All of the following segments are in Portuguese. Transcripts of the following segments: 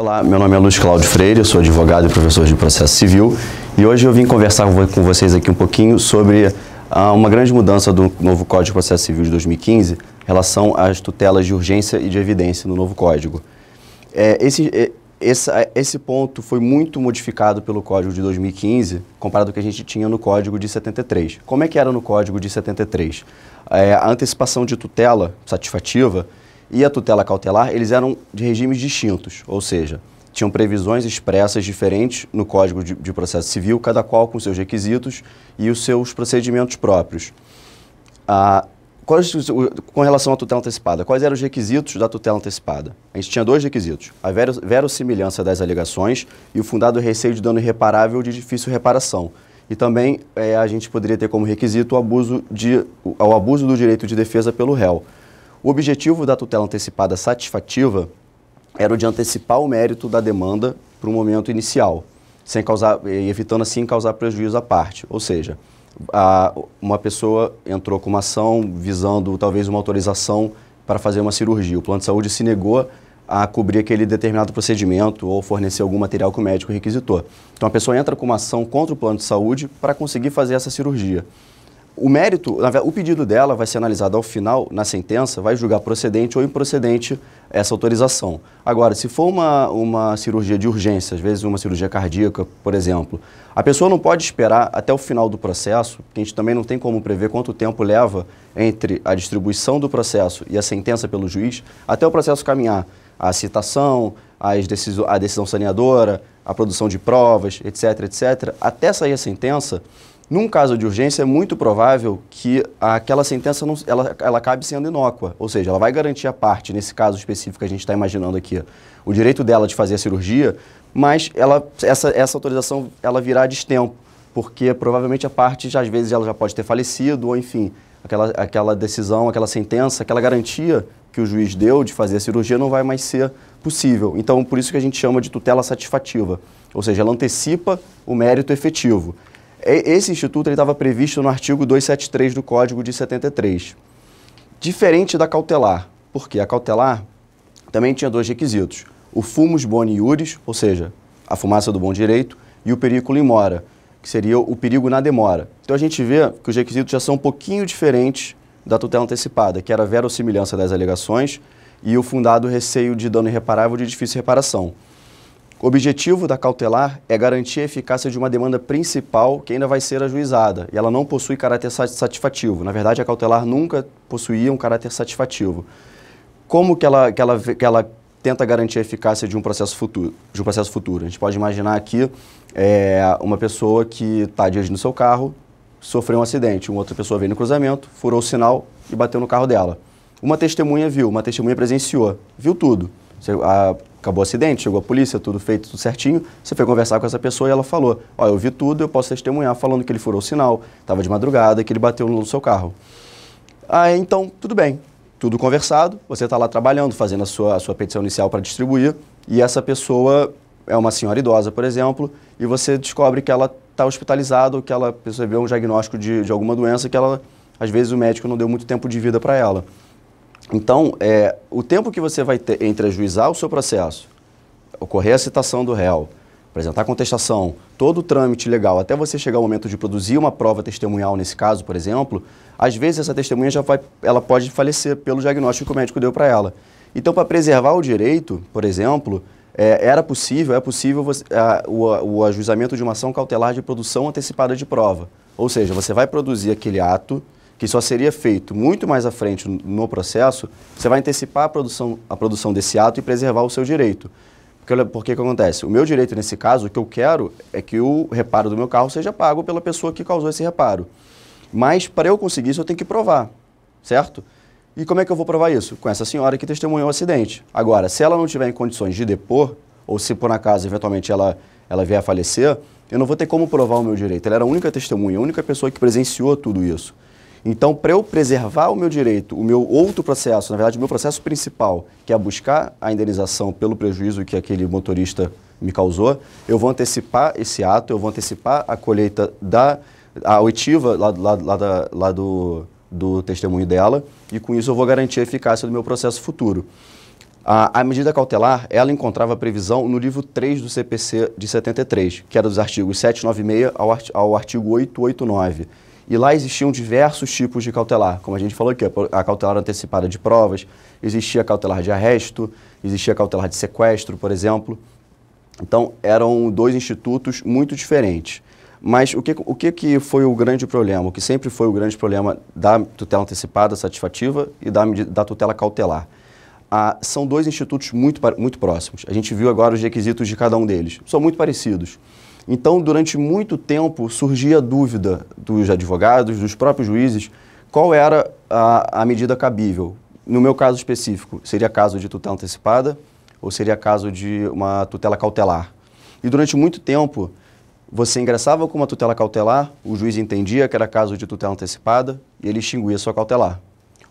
Olá, meu nome é Luiz Cláudio Freire, eu sou advogado e professor de processo civil e hoje eu vim conversar com vocês aqui um pouquinho sobre ah, uma grande mudança do novo Código de Processo Civil de 2015 em relação às tutelas de urgência e de evidência no novo Código. É, esse, é, esse, esse ponto foi muito modificado pelo Código de 2015 comparado ao que a gente tinha no Código de 73. Como é que era no Código de 73? É, a antecipação de tutela satisfativa e a tutela cautelar, eles eram de regimes distintos, ou seja, tinham previsões expressas diferentes no Código de, de Processo Civil, cada qual com seus requisitos e os seus procedimentos próprios. Ah, quais, com relação à tutela antecipada, quais eram os requisitos da tutela antecipada? A gente tinha dois requisitos: a verossimilhança das alegações e o fundado receio de dano irreparável de difícil reparação. E também eh, a gente poderia ter como requisito o abuso, de, o, o abuso do direito de defesa pelo réu. O objetivo da tutela antecipada satisfativa era o de antecipar o mérito da demanda para o momento inicial, sem causar, evitando assim causar prejuízo à parte. Ou seja, a, uma pessoa entrou com uma ação visando talvez uma autorização para fazer uma cirurgia. O plano de saúde se negou a cobrir aquele determinado procedimento ou fornecer algum material que o médico requisitou. Então a pessoa entra com uma ação contra o plano de saúde para conseguir fazer essa cirurgia. O mérito, o pedido dela vai ser analisado ao final, na sentença, vai julgar procedente ou improcedente essa autorização. Agora, se for uma, uma cirurgia de urgência, às vezes uma cirurgia cardíaca, por exemplo, a pessoa não pode esperar até o final do processo, porque a gente também não tem como prever quanto tempo leva entre a distribuição do processo e a sentença pelo juiz, até o processo caminhar. A citação, as decisão, a decisão saneadora, a produção de provas, etc., etc., até sair a sentença, num caso de urgência, é muito provável que aquela sentença não, ela, ela acabe sendo inócua, ou seja, ela vai garantir a parte, nesse caso específico que a gente está imaginando aqui, o direito dela de fazer a cirurgia, mas ela, essa, essa autorização ela virá a destempo, porque provavelmente a parte, já, às vezes, ela já pode ter falecido, ou enfim, aquela, aquela decisão, aquela sentença, aquela garantia que o juiz deu de fazer a cirurgia não vai mais ser possível. Então, por isso que a gente chama de tutela satisfativa, ou seja, ela antecipa o mérito efetivo. É, esse instituto estava previsto no artigo 273 do Código de 73. Diferente da cautelar, porque a cautelar também tinha dois requisitos. O fumus boni iuris, ou seja, a fumaça do bom direito, e o periculo in mora, que seria o perigo na demora. Então a gente vê que os requisitos já são um pouquinho diferentes da tutela antecipada, que era a verossimilhança das alegações e o fundado receio de dano irreparável de difícil reparação. O objetivo da cautelar é garantir a eficácia de uma demanda principal que ainda vai ser ajuizada, e ela não possui caráter satisfativo. Na verdade, a cautelar nunca possuía um caráter satisfativo. Como que ela, que ela, que ela tenta garantir a eficácia de um processo futuro? De um processo futuro? A gente pode imaginar aqui é, uma pessoa que está dirigindo seu carro, sofreu um acidente, uma outra pessoa veio no cruzamento, furou o sinal e bateu no carro dela. Uma testemunha viu, uma testemunha presenciou, viu tudo. A acabou o acidente, chegou a polícia, tudo feito, tudo certinho. Você foi conversar com essa pessoa e ela falou: Ó, oh, eu vi tudo, eu posso testemunhar, falando que ele furou o sinal, estava de madrugada, que ele bateu no seu carro. ah então, tudo bem, tudo conversado, você está lá trabalhando, fazendo a sua, a sua petição inicial para distribuir, e essa pessoa é uma senhora idosa, por exemplo, e você descobre que ela está hospitalizada ou que ela recebeu um diagnóstico de, de alguma doença que ela, às vezes, o médico não deu muito tempo de vida para ela. Então, é, o tempo que você vai ter entre ajuizar o seu processo, ocorrer a citação do réu, apresentar contestação, todo o trâmite legal, até você chegar ao momento de produzir uma prova testemunhal nesse caso, por exemplo, às vezes essa testemunha já vai, ela pode falecer pelo diagnóstico que o médico deu para ela. Então, para preservar o direito, por exemplo, é, era possível, é possível você, a, o, o ajuizamento de uma ação cautelar de produção antecipada de prova. Ou seja, você vai produzir aquele ato que só seria feito muito mais à frente no processo, você vai antecipar a produção, a produção desse ato e preservar o seu direito. Porque, porque que acontece? O meu direito nesse caso, o que eu quero é que o reparo do meu carro seja pago pela pessoa que causou esse reparo. Mas para eu conseguir isso, eu tenho que provar, certo? E como é que eu vou provar isso? Com essa senhora que testemunhou o acidente. Agora, se ela não tiver em condições de depor, ou se por acaso eventualmente ela, ela vier a falecer, eu não vou ter como provar o meu direito. Ela era a única testemunha, a única pessoa que presenciou tudo isso. Então, para eu preservar o meu direito, o meu outro processo, na verdade, o meu processo principal, que é buscar a indenização pelo prejuízo que aquele motorista me causou, eu vou antecipar esse ato, eu vou antecipar a colheita da a oitiva lá, lá, lá, da, lá do, do testemunho dela, e com isso eu vou garantir a eficácia do meu processo futuro. A, a, medida cautelar, ela encontrava previsão no livro 3 do CPC de 73, que era dos artigos 796 ao, ao artigo 889. E lá existiam diversos tipos de cautelar, como a gente falou aqui, a cautelar antecipada de provas, existia cautelar de arresto, existia cautelar de sequestro, por exemplo. Então, eram dois institutos muito diferentes. Mas o que, o que, que foi o grande problema? O que sempre foi o grande problema da tutela antecipada satisfativa e da, da tutela cautelar? Ah, são dois institutos muito, muito próximos. A gente viu agora os requisitos de cada um deles. São muito parecidos. Então, durante muito tempo, surgia a dúvida dos advogados, dos próprios juízes, qual era a, a medida cabível. No meu caso específico, seria caso de tutela antecipada ou seria caso de uma tutela cautelar. E durante muito tempo, você ingressava com uma tutela cautelar, o juiz entendia que era caso de tutela antecipada e ele extinguia sua cautelar.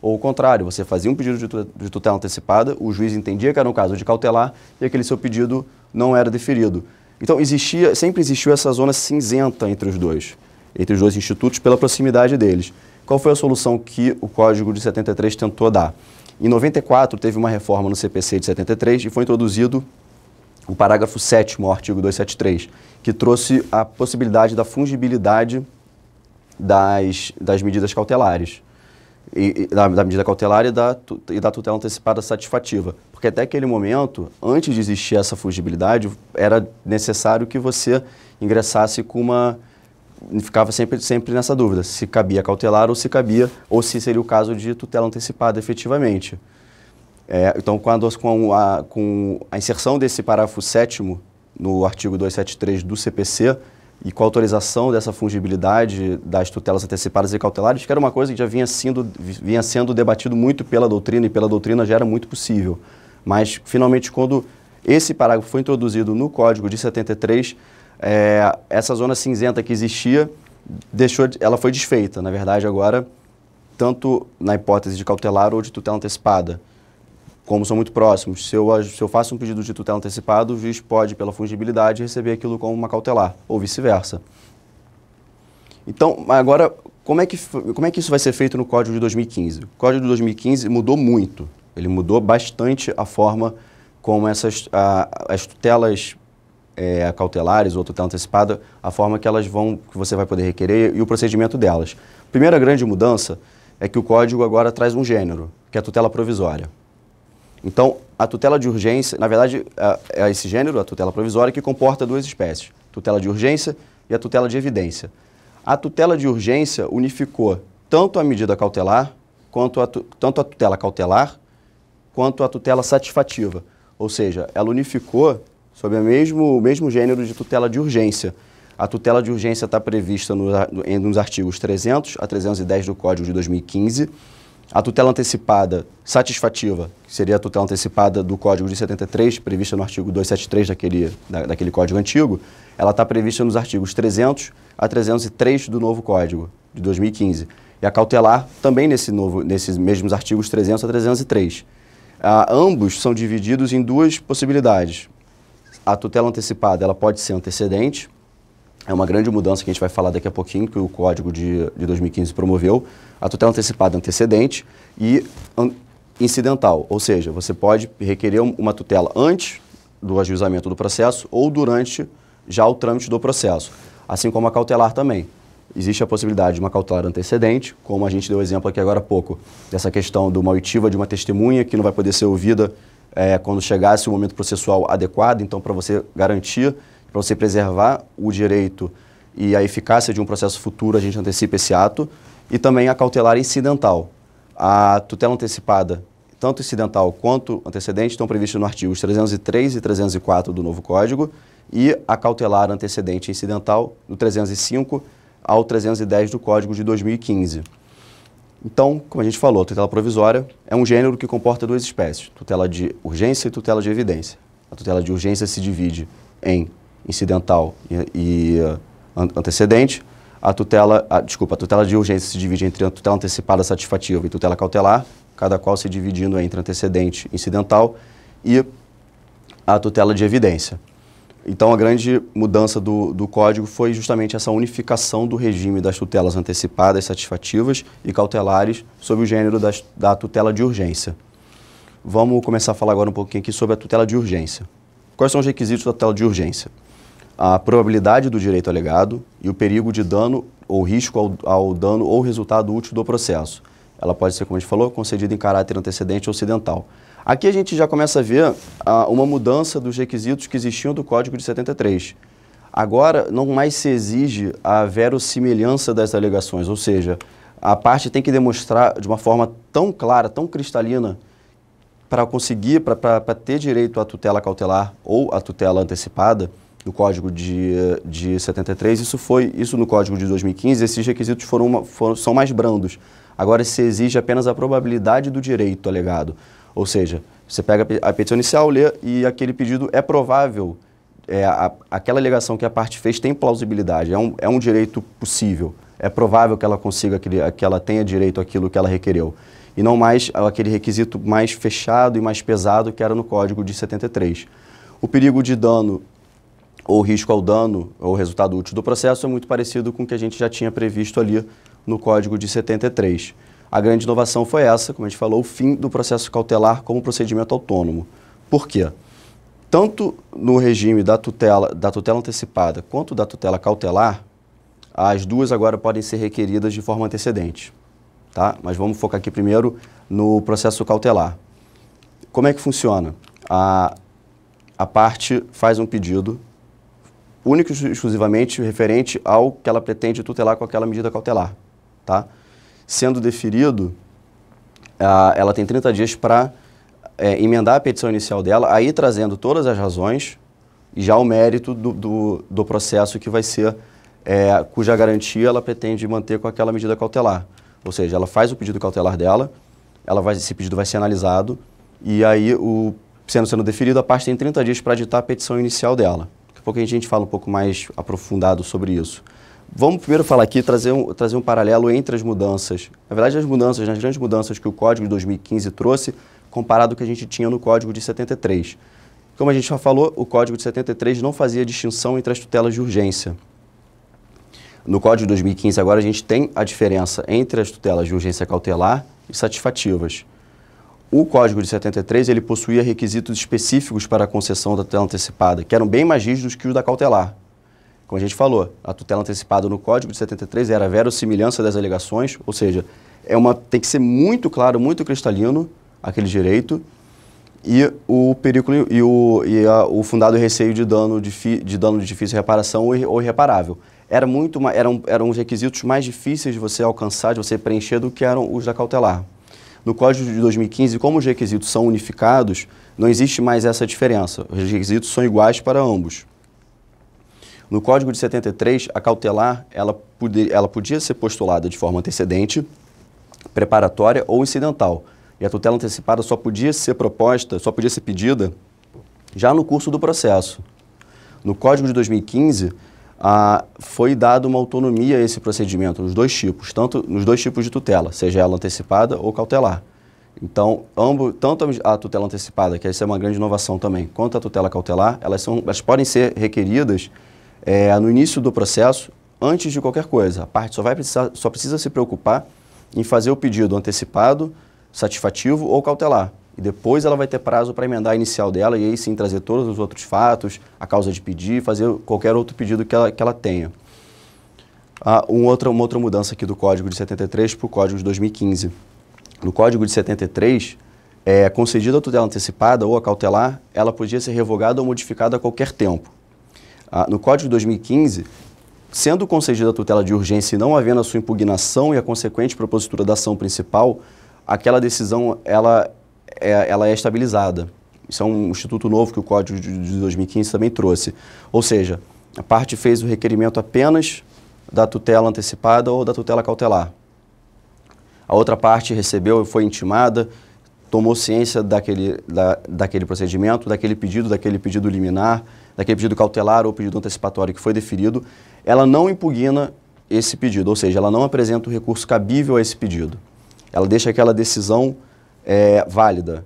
Ou o contrário, você fazia um pedido de tutela antecipada, o juiz entendia que era um caso de cautelar e aquele seu pedido não era deferido. Então, existia, sempre existiu essa zona cinzenta entre os dois, entre os dois institutos, pela proximidade deles. Qual foi a solução que o Código de 73 tentou dar? Em 94, teve uma reforma no CPC de 73 e foi introduzido o parágrafo 7 o artigo 273, que trouxe a possibilidade da fungibilidade das, das medidas cautelares, e, e da, da, medida cautelar e da, e da tutela antecipada satisfativa. Porque até aquele momento, antes de existir essa fugibilidade, era necessário que você ingressasse com uma ficava sempre, sempre nessa dúvida, se cabia cautelar ou se cabia, ou se seria o caso de tutela antecipada efetivamente. É, então, quando, com, a, com a inserção desse parágrafo 7 no artigo 273 do CPC, e com a autorização dessa fungibilidade das tutelas antecipadas e cautelares, que era uma coisa que já vinha sendo, vinha sendo debatido muito pela doutrina, e pela doutrina já era muito possível. Mas, finalmente, quando esse parágrafo foi introduzido no Código de 73, é, essa zona cinzenta que existia, deixou, ela foi desfeita, na verdade, agora, tanto na hipótese de cautelar ou de tutela antecipada. Como são muito próximos, se eu, se eu faço um pedido de tutela antecipado, o juiz pode, pela fungibilidade, receber aquilo como uma cautelar, ou vice-versa. Então, agora, como é, que, como é que isso vai ser feito no Código de 2015? O Código de 2015 mudou muito. Ele mudou bastante a forma como essas a, as tutelas é, cautelares ou tutela antecipada, a forma que elas vão, que você vai poder requerer e o procedimento delas. Primeira grande mudança é que o código agora traz um gênero, que é a tutela provisória. Então, a tutela de urgência, na verdade, é esse gênero, a tutela provisória, que comporta duas espécies, tutela de urgência e a tutela de evidência. A tutela de urgência unificou tanto a medida cautelar, quanto a, tanto a tutela cautelar, quanto à tutela satisfativa. Ou seja, ela unificou, sob o mesmo, o mesmo gênero de tutela de urgência. A tutela de urgência está prevista no, nos artigos 300 a 310 do Código de 2015. A tutela antecipada satisfativa, que seria a tutela antecipada do Código de 73, prevista no artigo 273 daquele, da, daquele Código antigo, ela está prevista nos artigos 300 a 303 do novo Código, de 2015. E a cautelar também nesse novo, nesses mesmos artigos 300 a 303. Ah, ambos são divididos em duas possibilidades. A tutela antecipada ela pode ser antecedente, é uma grande mudança que a gente vai falar daqui a pouquinho, que o Código de, de 2015 promoveu. A tutela antecipada antecedente e an incidental, ou seja, você pode requerer uma tutela antes do ajuizamento do processo ou durante já o trâmite do processo, assim como a cautelar também existe a possibilidade de uma cautelar antecedente, como a gente deu exemplo aqui agora há pouco, dessa questão do uma oitiva de uma testemunha que não vai poder ser ouvida é, quando chegasse o momento processual adequado. Então, para você garantir, para você preservar o direito e a eficácia de um processo futuro, a gente antecipa esse ato. E também a cautelar incidental. A tutela antecipada, tanto incidental quanto antecedente, estão previstas no artigos 303 e 304 do novo Código, e a cautelar antecedente incidental no 305 ao 310 do Código de 2015. Então, como a gente falou, tutela provisória é um gênero que comporta duas espécies, tutela de urgência e tutela de evidência. A tutela de urgência se divide em incidental e, e uh, antecedente. A tutela, a, desculpa, a tutela de urgência se divide entre a tutela antecipada satisfativa e tutela cautelar, cada qual se dividindo entre antecedente incidental e a tutela de evidência. Então, a grande mudança do, do código foi justamente essa unificação do regime das tutelas antecipadas, satisfativas e cautelares sob o gênero das, da tutela de urgência. Vamos começar a falar agora um pouquinho aqui sobre a tutela de urgência. Quais são os requisitos da tutela de urgência? A probabilidade do direito alegado e o perigo de dano ou risco ao, ao dano ou resultado útil do processo. Ela pode ser, como a gente falou, concedida em caráter antecedente ou ocidental. Aqui a gente já começa a ver ah, uma mudança dos requisitos que existiam do Código de 73. Agora, não mais se exige a verossimilhança das alegações, ou seja, a parte tem que demonstrar de uma forma tão clara, tão cristalina, para conseguir, para ter direito à tutela cautelar ou à tutela antecipada, do Código de, de 73, isso foi isso no Código de 2015, esses requisitos foram, foram são mais brandos. Agora se exige apenas a probabilidade do direito alegado, ou seja, você pega a petição inicial, lê e aquele pedido é provável, é, a, aquela alegação que a parte fez tem plausibilidade, é um, é um direito possível, é provável que ela consiga, que ela tenha direito àquilo que ela requereu e não mais aquele requisito mais fechado e mais pesado que era no Código de 73. O perigo de dano ou risco ao dano ou resultado útil do processo é muito parecido com o que a gente já tinha previsto ali no Código de 73. A grande inovação foi essa, como a gente falou, o fim do processo cautelar como procedimento autônomo. Por quê? Tanto no regime da tutela, da tutela antecipada quanto da tutela cautelar, as duas agora podem ser requeridas de forma antecedente. Tá? Mas vamos focar aqui primeiro no processo cautelar. Como é que funciona? A, a parte faz um pedido único e exclusivamente referente ao que ela pretende tutelar com aquela medida cautelar. Tá? Sendo deferido, ela tem 30 dias para é, emendar a petição inicial dela, aí trazendo todas as razões e já o mérito do, do, do processo que vai ser, é, cuja garantia ela pretende manter com aquela medida cautelar. Ou seja, ela faz o pedido cautelar dela, ela vai, esse pedido vai ser analisado e aí, o, sendo sendo deferido, a parte tem 30 dias para editar a petição inicial dela. Daqui a pouco a gente fala um pouco mais aprofundado sobre isso. Vamos primeiro falar aqui, trazer um, trazer um paralelo entre as mudanças. Na verdade, as mudanças, nas grandes mudanças que o Código de 2015 trouxe, comparado ao que a gente tinha no Código de 73. Como a gente já falou, o Código de 73 não fazia distinção entre as tutelas de urgência. No Código de 2015, agora, a gente tem a diferença entre as tutelas de urgência cautelar e satisfativas o Código de 73 ele possuía requisitos específicos para a concessão da tutela antecipada, que eram bem mais rígidos que os da cautelar. Como a gente falou, a tutela antecipada no Código de 73 era a verossimilhança das alegações, ou seja, é uma, tem que ser muito claro, muito cristalino aquele direito, e o periculo e o, e a, o fundado receio de dano de, fi, de dano de difícil reparação ou, ou irreparável. Era muito, eram, eram os requisitos mais difíceis de você alcançar, de você preencher do que eram os da cautelar. No Código de 2015, como os requisitos são unificados, não existe mais essa diferença. Os requisitos são iguais para ambos. No Código de 73, a cautelar ela, poder, ela podia ser postulada de forma antecedente, preparatória ou incidental. E a tutela antecipada só podia ser proposta, só podia ser pedida já no curso do processo. No Código de 2015, ah, foi dada uma autonomia a esse procedimento nos dois tipos, tanto nos dois tipos de tutela, seja ela antecipada ou cautelar. Então, ambos, tanto a tutela antecipada, que essa é uma grande inovação também, quanto a tutela cautelar, elas, são, elas podem ser requeridas é, no início do processo, antes de qualquer coisa. A parte só, vai precisar, só precisa se preocupar em fazer o pedido antecipado, satisfativo ou cautelar e depois ela vai ter prazo para emendar a inicial dela e aí sim trazer todos os outros fatos, a causa de pedir, fazer qualquer outro pedido que ela, que ela tenha. Ah, um outra, uma outra mudança aqui do Código de 73 para o Código de 2015. No Código de 73, é, concedida a tutela antecipada ou a cautelar, ela podia ser revogada ou modificada a qualquer tempo. Ah, no Código de 2015, sendo concedida a tutela de urgência e não havendo a sua impugnação e a consequente propositura da ação principal, aquela decisão ela é, ela é estabilizada. Isso é um instituto novo que o Código de 2015 também trouxe. Ou seja, a parte fez o requerimento apenas da tutela antecipada ou da tutela cautelar. A outra parte recebeu, foi intimada, tomou ciência daquele, da, daquele procedimento, daquele pedido, daquele pedido liminar, daquele pedido cautelar ou pedido antecipatório que foi deferido, ela não impugna esse pedido, ou seja, ela não apresenta o recurso cabível a esse pedido. Ela deixa aquela decisão é, válida.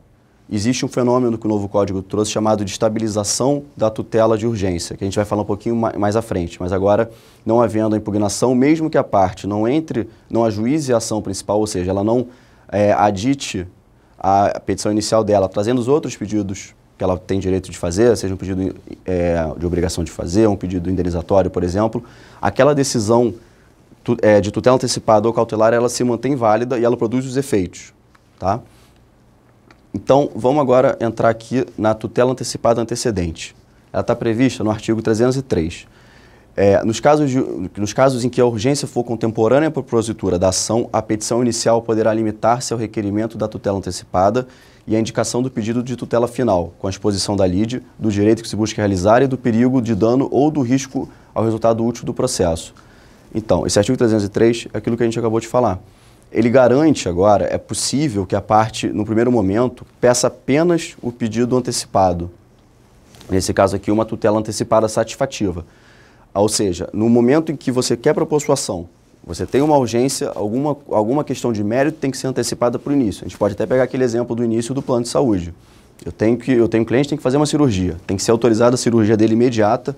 Existe um fenômeno que o novo código trouxe chamado de estabilização da tutela de urgência, que a gente vai falar um pouquinho mais à frente, mas agora, não havendo a impugnação, mesmo que a parte não entre, não ajuize a ação principal, ou seja, ela não é, adite a petição inicial dela, trazendo os outros pedidos que ela tem direito de fazer, seja um pedido é, de obrigação de fazer, um pedido indenizatório, por exemplo, aquela decisão é, de tutela antecipada ou cautelar, ela se mantém válida e ela produz os efeitos, tá? Então, vamos agora entrar aqui na tutela antecipada antecedente. Ela está prevista no artigo 303. É, nos, casos de, nos casos em que a urgência for contemporânea para a propositura da ação, a petição inicial poderá limitar-se ao requerimento da tutela antecipada e à indicação do pedido de tutela final, com a exposição da lide, do direito que se busca realizar e do perigo de dano ou do risco ao resultado útil do processo. Então, esse artigo 303 é aquilo que a gente acabou de falar. Ele garante agora, é possível que a parte, no primeiro momento, peça apenas o pedido antecipado. Nesse caso aqui, uma tutela antecipada satisfativa. Ou seja, no momento em que você quer propor sua ação, você tem uma urgência, alguma, alguma questão de mérito tem que ser antecipada para o início. A gente pode até pegar aquele exemplo do início do plano de saúde. Eu tenho, que, eu tenho um cliente que tem que fazer uma cirurgia, tem que ser autorizada a cirurgia dele imediata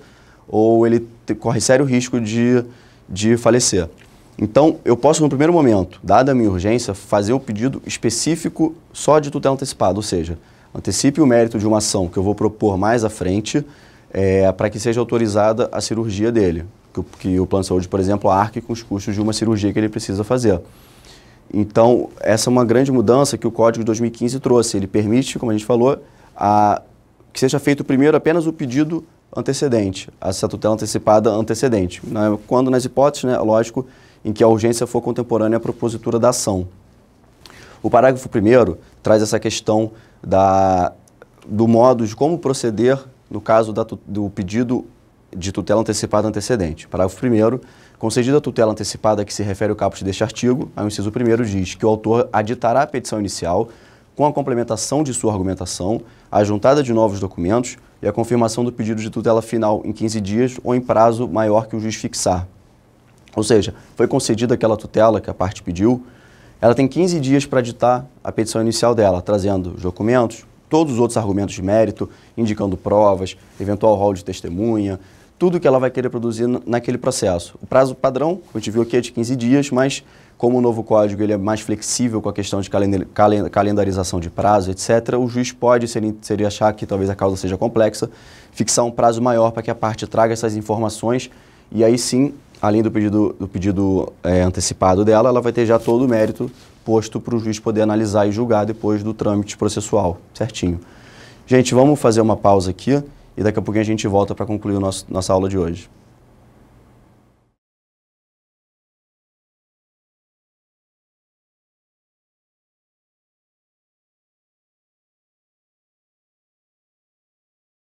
ou ele te, corre sério risco de, de falecer. Então, eu posso, no primeiro momento, dada a minha urgência, fazer o pedido específico só de tutela antecipada, ou seja, antecipe o mérito de uma ação que eu vou propor mais à frente é, para que seja autorizada a cirurgia dele, que, que, o plano de saúde, por exemplo, arque com os custos de uma cirurgia que ele precisa fazer. Então, essa é uma grande mudança que o Código de 2015 trouxe. Ele permite, como a gente falou, a, que seja feito primeiro apenas o pedido antecedente, essa tutela antecipada antecedente. É, quando nas hipóteses, né, lógico, em que a urgência for contemporânea à propositura da ação. O parágrafo 1 traz essa questão da, do modo de como proceder no caso da, do pedido de tutela antecipada antecedente. Parágrafo 1 concedida a tutela antecipada que se refere ao caput deste artigo, aí o inciso 1 diz que o autor aditará a petição inicial com a complementação de sua argumentação, a juntada de novos documentos e a confirmação do pedido de tutela final em 15 dias ou em prazo maior que o juiz fixar. Ou seja, foi concedida aquela tutela que a parte pediu, ela tem 15 dias para ditar a petição inicial dela, trazendo os documentos, todos os outros argumentos de mérito, indicando provas, eventual rol de testemunha, tudo que ela vai querer produzir naquele processo. O prazo padrão, que a gente viu aqui, é de 15 dias, mas como o novo código ele é mais flexível com a questão de calendarização de prazo, etc., o juiz pode, se ele, se ele achar que talvez a causa seja complexa, fixar um prazo maior para que a parte traga essas informações e aí sim além do pedido, do pedido é, antecipado dela, ela vai ter já todo o mérito posto para o juiz poder analisar e julgar depois do trâmite processual, certinho. Gente, vamos fazer uma pausa aqui e daqui a pouquinho a gente volta para concluir a nossa aula de hoje.